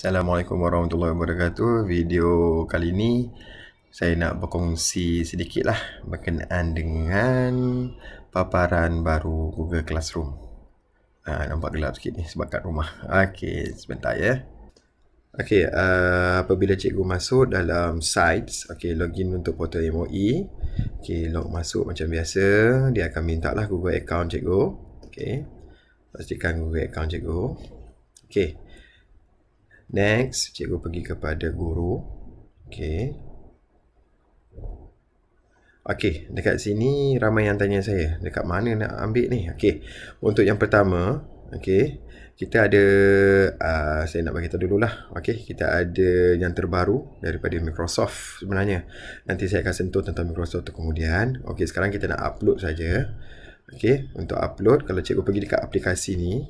Assalamualaikum warahmatullahi wabarakatuh Video kali ini Saya nak berkongsi sedikit lah Berkenaan dengan Paparan baru Google Classroom ha, Nampak gelap sikit ni sebab kat rumah Ok sebentar ya Ok uh, apabila cikgu masuk dalam sites Ok login untuk portal MOE Ok log masuk macam biasa Dia akan minta lah Google account cikgu Ok pastikan Google account cikgu Okay Next, cikgu pergi kepada guru. Okay. Okay, dekat sini ramai yang tanya saya. Dekat mana nak ambil ni? Okay, untuk yang pertama, okay, kita ada, uh, saya nak bagi dulu lah. Okay, kita ada yang terbaru daripada Microsoft sebenarnya. Nanti saya akan sentuh tentang Microsoft tu kemudian. Okay, sekarang kita nak upload saja. Okay, untuk upload, kalau cikgu pergi dekat aplikasi ni,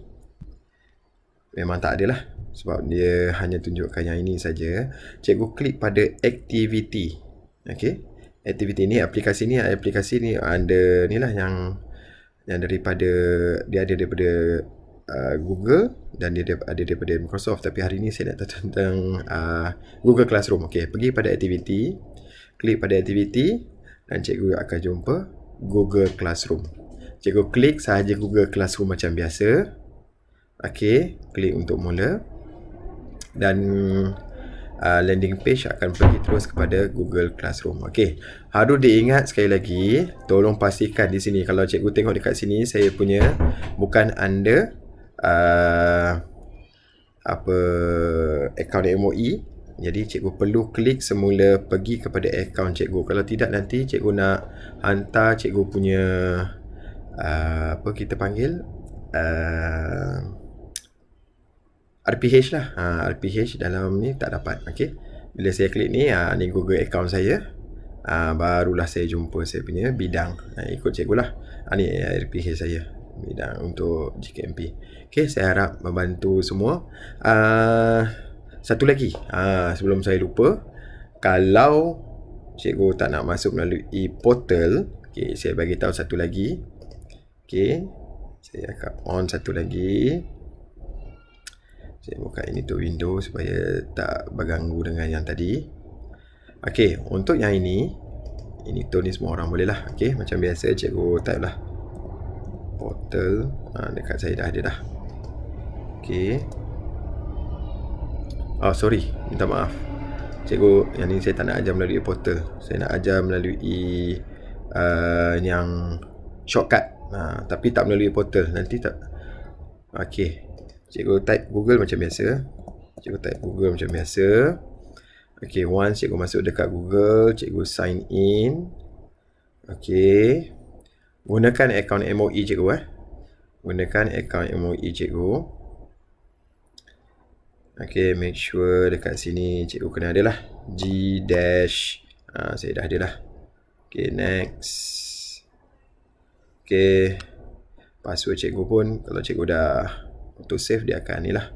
memang tak ada lah sebab dia hanya tunjukkan yang ini saja cikgu klik pada activity okey activity ni aplikasi ni aplikasi ni ada ni lah yang yang daripada dia ada daripada uh, Google dan dia ada daripada Microsoft tapi hari ni saya nak tahu tentang uh, Google Classroom okey pergi pada activity klik pada activity dan cikgu akan jumpa Google Classroom cikgu klik sahaja Google Classroom macam biasa okey klik untuk mula dan uh, landing page akan pergi terus kepada Google Classroom. Okey. Harus diingat sekali lagi, tolong pastikan di sini kalau cikgu tengok dekat sini saya punya bukan anda uh, apa account MOE. Jadi cikgu perlu klik semula pergi kepada account cikgu. Kalau tidak nanti cikgu nak hantar cikgu punya uh, apa kita panggil uh, RPH lah ha, RPH dalam ni tak dapat okay. Bila saya klik ni ha, Ni Google account saya ha, Barulah saya jumpa saya punya bidang ha, Ikut cikgu lah ha, Ni RPH eh, saya Bidang untuk GKMP okay, Saya harap membantu semua ha, Satu lagi ha, Sebelum saya lupa Kalau cikgu tak nak masuk melalui portal okay, Saya bagi tahu satu lagi okay, Saya akan on satu lagi saya buka ini untuk window supaya tak berganggu dengan yang tadi ok untuk yang ini ini tone ni semua orang boleh lah ok macam biasa cikgu type lah portal ha, dekat saya dah ada dah ok oh ah, sorry minta maaf cikgu yang ni saya tak nak ajar melalui portal saya nak ajar melalui uh, yang shortcut ha, tapi tak melalui portal nanti tak ok Cikgu type Google macam biasa. Cikgu type Google macam biasa. Okay, once cikgu masuk dekat Google, cikgu sign in. Okay. Gunakan akaun MOE cikgu eh. Gunakan akaun MOE cikgu. Okay, make sure dekat sini cikgu kena ada lah. G dash. Ha, saya dah ada lah. Okay, next. Okay. Password cikgu pun kalau cikgu dah untuk save dia akan ni lah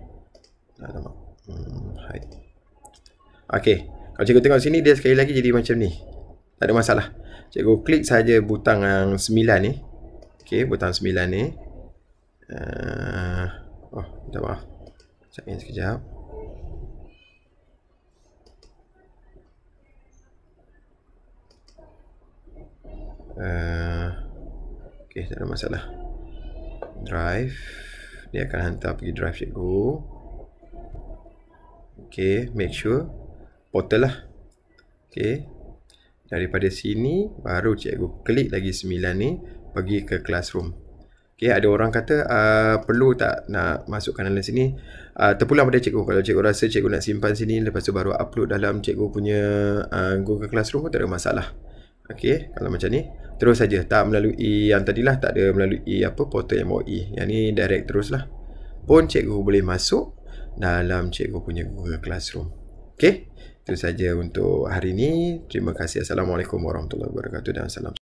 alamak ah, hmm, hide ok kalau cikgu tengok sini dia sekali lagi jadi macam ni tak ada masalah cikgu klik saja butang yang 9 ni ok butang 9 ni uh, oh minta maaf cek ni sekejap Uh, eh, ah, ok, tak ada masalah Drive dia akan hantar pergi drive cikgu ok make sure portal lah ok daripada sini baru cikgu klik lagi 9 ni pergi ke classroom ok ada orang kata uh, perlu tak nak masukkan dalam sini uh, terpulang pada cikgu kalau cikgu rasa cikgu nak simpan sini lepas tu baru upload dalam cikgu punya uh, google classroom pun tak ada masalah ok kalau macam ni terus saja tak melalui yang tadilah tak ada melalui apa portal MOE yang ni direct teruslah pun cikgu boleh masuk dalam cikgu punya Google Classroom ok itu saja untuk hari ini terima kasih Assalamualaikum Warahmatullahi Wabarakatuh dan salam